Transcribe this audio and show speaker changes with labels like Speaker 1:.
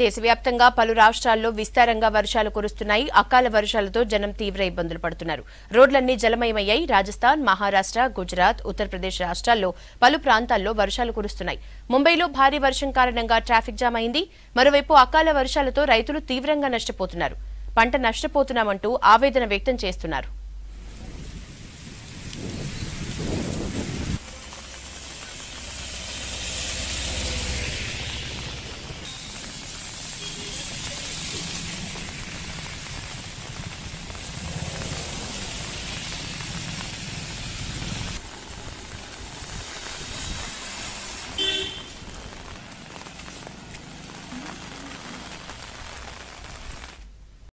Speaker 1: దేశవ్యాప్తంగా పలు రాష్ట్రాల్లో విస్తారంగా వర్షాలు కురుస్తున్నాయి అకాల వర్షాలతో జనం తీవ్ర ఇబ్బందులు పడుతున్నారు రోడ్లన్నీ జలమయమయ్యాయి రాజస్థాన్ మహారాష్ట్ర గుజరాత్ ఉత్తరప్రదేశ్ రాష్ట్రాల్లో పలు ప్రాంతాల్లో వర్షాలు కురుస్తున్నాయి ముంబైలో భారీ వర్షం కారణంగా ట్రాఫిక్ జామ్ అయింది మరోవైపు అకాల వర్షాలతో రైతులు తీవ్రంగా నష్టపోతున్నారు పంట నష్టపోతున్నామంటూ ఆవేదన వ్యక్తం చేస్తున్నారు